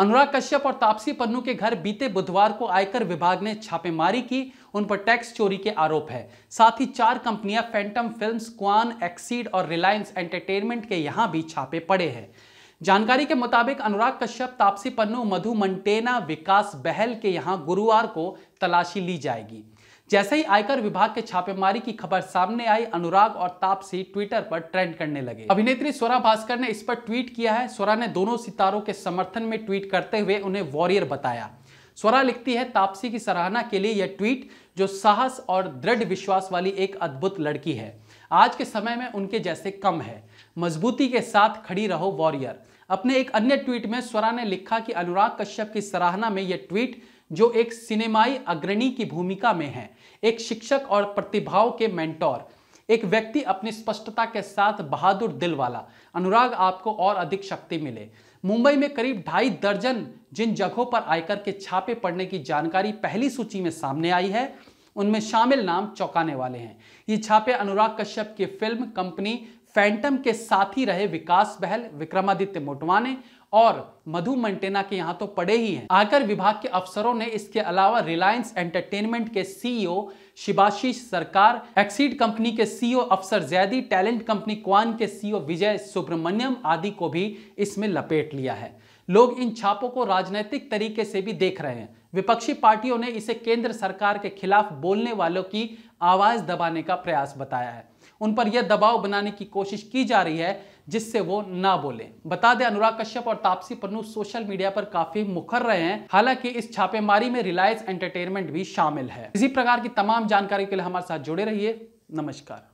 अनुराग कश्यप और तापसी पन्नू के घर बीते बुधवार को आयकर विभाग ने छापेमारी की उन पर टैक्स चोरी के आरोप है साथ ही चार कंपनियां फैंटम फिल्म्स क्वान एक्सीड और रिलायंस एंटरटेनमेंट के यहां भी छापे पड़े हैं जानकारी के मुताबिक अनुराग कश्यप तापसी पन्नू मधु मंटेना विकास बहल के यहां गुरुवार को तलाशी ली जाएगी जैसे ही आयकर विभाग के छापेमारी की खबर सामने आई अनुराग और तापसी ट्विटर पर ट्रेंड करने लगे अभिनेत्री स्वरा भास्कर ने इस पर ट्वीट किया है स्वरा ने दोनों सितारों के समर्थन में ट्वीट करते हुए उन्हें वॉरियर बताया स्वरा लिखती है तापसी की सराहना के लिए यह ट्वीट जो साहस और दृढ़ विश्वास वाली एक अद्भुत लड़की है आज के समय में उनके जैसे कम है मजबूती के साथ खड़ी रहो वॉरियर अपने एक अन्य ट्वीट में स्वरा ने लिखा कि अनुराग कश्यप की सराहना में यह ट्वीट जो एक सिनेमाई अग्रणी की भूमिका में है एक शिक्षक और प्रतिभाओं के मेंटोर एक व्यक्ति अपनी स्पष्टता के साथ बहादुर दिल वाला अनुराग आपको और अधिक शक्ति मिले मुंबई में करीब ढाई दर्जन जिन जगहों पर आयकर के छापे पड़ने की जानकारी पहली सूची में सामने आई है उनमें शामिल नाम चौंकाने वाले हैं ये छापे अनुराग कश्यप की फिल्म कंपनी फैंटम के साथ ही रहे विकास बहल विक्रमादित्य मोटवाने और मधु मंटेना के यहाँ तो पड़े ही हैं आकर विभाग के अफसरों ने इसके अलावा रिलायंस एंटरटेनमेंट के CEO Shibashish Sarkar Exceed company के CEO Afsar Zaidi talent company Kwan के सीईओ विजय सुब्रमण्यम आदि को भी इसमें लपेट लिया है लोग इन छापों को राजनीतिक तरीके से भी देख रहे हैं विपक्षी पार्टियों ने इसे केंद्र सरकार के खिलाफ बोलने वालों की आवाज दबाने का प्रयास बताया है उन पर यह दबाव बनाने की कोशिश की जा रही है जिससे वो ना बोले बता दें अनुराग कश्यप और तापसी पन्नू सोशल मीडिया पर काफी मुखर रहे हैं हालांकि इस छापेमारी में रिलायंस एंटरटेनमेंट भी शामिल है इसी प्रकार की तमाम जानकारी के लिए हमारे साथ जुड़े रहिए नमस्कार